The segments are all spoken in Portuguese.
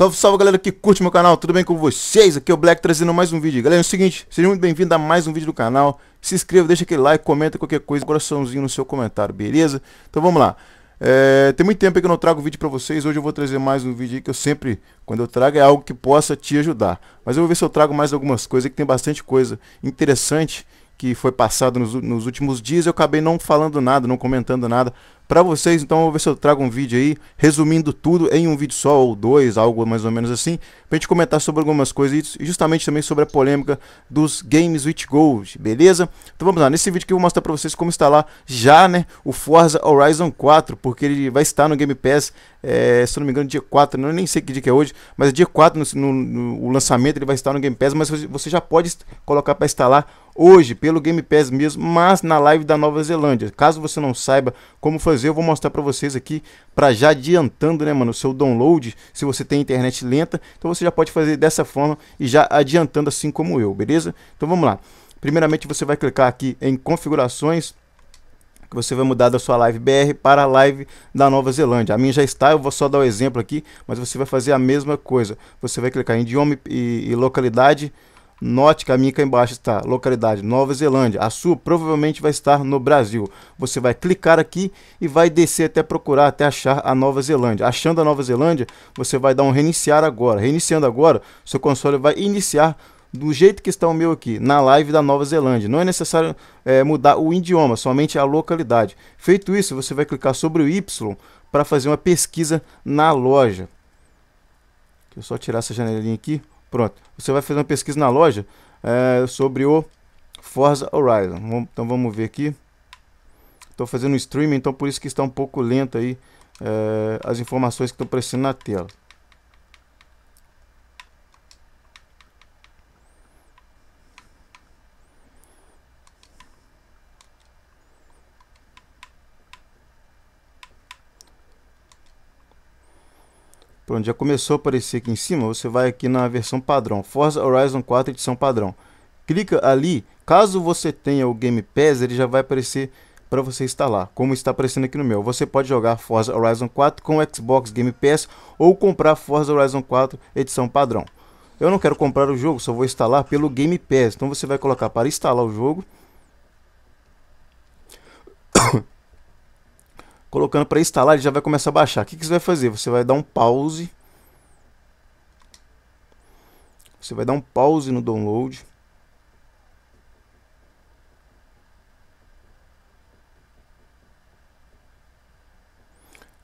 Salve, salve galera que curte meu canal, tudo bem com vocês? Aqui é o Black trazendo mais um vídeo. Galera, é o seguinte, seja muito bem-vindo a mais um vídeo do canal. Se inscreva, deixa aquele like, comenta qualquer coisa, coraçãozinho no seu comentário, beleza? Então vamos lá. É, tem muito tempo que eu não trago vídeo pra vocês, hoje eu vou trazer mais um vídeo que eu sempre, quando eu trago, é algo que possa te ajudar. Mas eu vou ver se eu trago mais algumas coisas, que tem bastante coisa interessante que foi passado nos, nos últimos dias, eu acabei não falando nada, não comentando nada, para vocês. Então, vou ver se eu trago um vídeo aí, resumindo tudo em um vídeo só ou dois, algo mais ou menos assim, pra gente comentar sobre algumas coisas e justamente também sobre a polêmica dos games with gold, beleza? Então vamos lá, nesse vídeo aqui eu vou mostrar para vocês como instalar já, né, o Forza Horizon 4, porque ele vai estar no Game Pass, é, se não me engano, dia 4, né, eu nem sei que dia que é hoje, mas é dia 4 no, no, no lançamento ele vai estar no Game Pass, mas você já pode colocar para instalar hoje pelo Game Pass mesmo, mas na live da Nova Zelândia. Caso você não saiba como fazer fazer, eu vou mostrar para vocês aqui, para já adiantando, né, mano, o seu download, se você tem internet lenta, então você já pode fazer dessa forma e já adiantando assim como eu, beleza? Então vamos lá. Primeiramente você vai clicar aqui em configurações, que você vai mudar da sua live BR para a live da Nova Zelândia. A minha já está, eu vou só dar o um exemplo aqui, mas você vai fazer a mesma coisa. Você vai clicar em idioma e, e localidade, Note que a minha cá embaixo está localidade Nova Zelândia. A sua provavelmente vai estar no Brasil. Você vai clicar aqui e vai descer até procurar, até achar a Nova Zelândia. Achando a Nova Zelândia, você vai dar um reiniciar agora. Reiniciando agora, seu console vai iniciar do jeito que está o meu aqui, na live da Nova Zelândia. Não é necessário é, mudar o idioma, somente a localidade. Feito isso, você vai clicar sobre o Y para fazer uma pesquisa na loja. Deixa eu só tirar essa janelinha aqui. Pronto. Você vai fazer uma pesquisa na loja é, sobre o Forza Horizon. então vamos ver aqui. Estou fazendo um streaming, então por isso que está um pouco lento aí é, as informações que estão aparecendo na tela. Pronto, já começou a aparecer aqui em cima. Você vai aqui na versão padrão, Forza Horizon 4 edição padrão. Clica ali, caso você tenha o Game Pass, ele já vai aparecer para você instalar, como está aparecendo aqui no meu. Você pode jogar Forza Horizon 4 com Xbox Game Pass ou comprar Forza Horizon 4 edição padrão. Eu não quero comprar o jogo, só vou instalar pelo Game Pass. Então você vai colocar para instalar o jogo colocando para instalar, ele já vai começar a baixar. O que, que você vai fazer? Você vai dar um pause. Você vai dar um pause no download.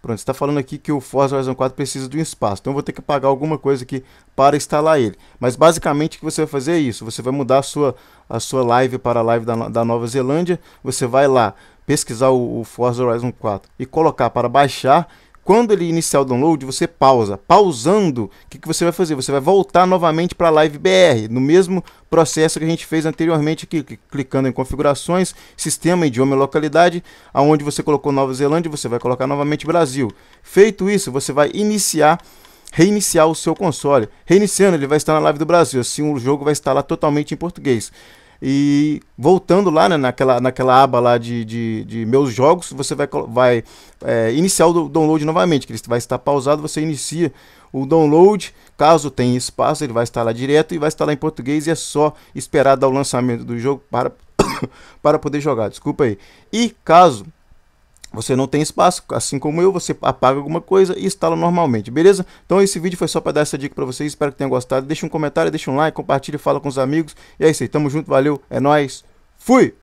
Pronto, está falando aqui que o Forza Horizon 4 precisa de um espaço. Então eu vou ter que pagar alguma coisa aqui para instalar ele. Mas basicamente o que você vai fazer é isso. Você vai mudar a sua, a sua live para a live da, da Nova Zelândia. Você vai lá pesquisar o, o Forza Horizon 4 e colocar para baixar, quando ele iniciar o download, você pausa. Pausando, o que, que você vai fazer? Você vai voltar novamente para a Live BR, no mesmo processo que a gente fez anteriormente aqui, clicando em configurações, sistema, idioma e localidade, aonde você colocou Nova Zelândia, você vai colocar novamente Brasil. Feito isso, você vai iniciar reiniciar o seu console. Reiniciando, ele vai estar na live do Brasil, assim o jogo vai estar lá totalmente em português. E voltando lá né, naquela, naquela aba lá de, de, de meus jogos, você vai, vai é, iniciar o download novamente, que ele vai estar pausado, você inicia o download, caso tenha espaço, ele vai estar lá direto e vai estar lá em português e é só esperar dar o lançamento do jogo para, para poder jogar, desculpa aí. E caso você não tem espaço, assim como eu, você apaga alguma coisa e instala normalmente, beleza? Então esse vídeo foi só para dar essa dica para vocês, espero que tenham gostado. Deixa um comentário, deixa um like, compartilha, fala com os amigos. E é isso aí, tamo junto, valeu, é nóis, fui!